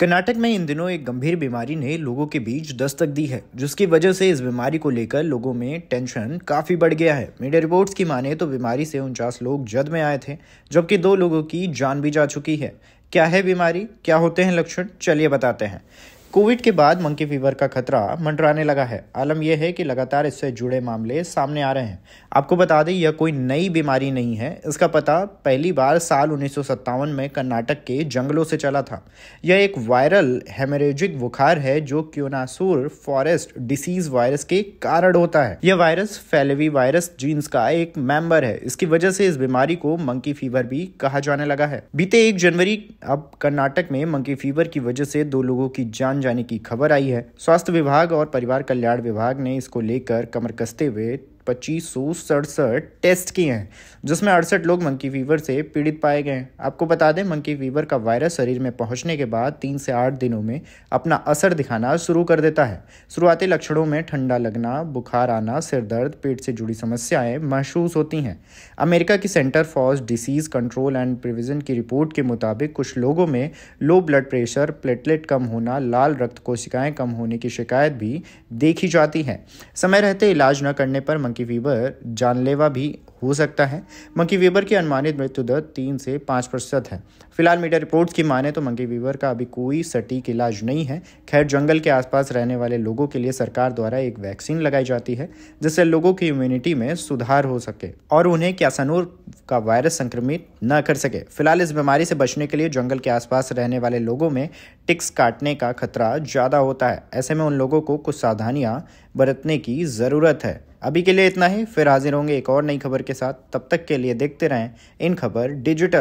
कर्नाटक में इन दिनों एक गंभीर बीमारी ने लोगों के बीच दस्तक दी है जिसकी वजह से इस बीमारी को लेकर लोगों में टेंशन काफ़ी बढ़ गया है मीडिया रिपोर्ट्स की माने तो बीमारी से उनचास लोग जद में आए थे जबकि दो लोगों की जान भी जा चुकी है क्या है बीमारी क्या होते हैं लक्षण चलिए बताते हैं कोविड के बाद मंकी फीवर का खतरा मंडराने लगा है आलम यह है कि लगातार इससे जुड़े मामले सामने आ रहे हैं आपको बता दें यह कोई नई बीमारी नहीं है इसका पता पहली बार साल उन्नीस में कर्नाटक के जंगलों से चला था यह एक वायरल हेमरेजिक बुखार है जो क्योनासूर फॉरेस्ट डिसीज वायरस के कारण होता है यह वायरस फैलेवी वायरस जीन्स का एक मेंबर है इसकी वजह से इस बीमारी को मंकी फीवर भी कहा जाने लगा है बीते एक जनवरी अब कर्नाटक में मंकी फीवर की वजह से दो लोगों की जान जाने की खबर आई है स्वास्थ्य विभाग और परिवार कल्याण विभाग ने इसको लेकर कमर कसते हुए पच्चीस सौ सड़सठ टेस्ट किए हैं जिसमें अड़सठ लोग मंकी फीवर से पीड़ित पाए गए हैं आपको बता दें मंकी फीवर का वायरस शरीर में पहुंचने के बाद तीन से आठ दिनों में अपना असर दिखाना शुरू कर देता है शुरुआती लक्षणों में ठंडा लगना बुखार आना सिर दर्द पेट से जुड़ी समस्याएं महसूस होती हैं अमेरिका की centre for disease control and prevention की रिपोर्ट के मुताबिक कुछ लोगों में लो ब्लड प्रेशर प्लेटलेट कम होना लाल रक्त कोशिकाएं कम होने की शिकायत भी देखी जाती है समय रहते इलाज न करने पर मंकी मंकी फीवर जानलेवा भी हो सकता है मंकी फीवर की अनुमानित मृत्यु दर तीन से पाँच प्रतिशत है फिलहाल मीडिया रिपोर्ट्स की माने तो मंकी फीवर का अभी कोई सटीक इलाज नहीं है खैर जंगल के आसपास रहने वाले लोगों के लिए सरकार द्वारा एक वैक्सीन लगाई जाती है जिससे लोगों की इम्यूनिटी में सुधार हो सके और उन्हें क्यासनूर का वायरस संक्रमित न कर सके फिलहाल इस बीमारी से बचने के लिए जंगल के आसपास रहने वाले लोगों में टिक्स काटने का खतरा ज़्यादा होता है ऐसे में उन लोगों को कुछ सावधानियाँ बरतने की ज़रूरत है अभी के लिए इतना ही फिर हाजिर होंगे एक और नई खबर के साथ तब तक के लिए देखते रहें इन खबर डिजिटल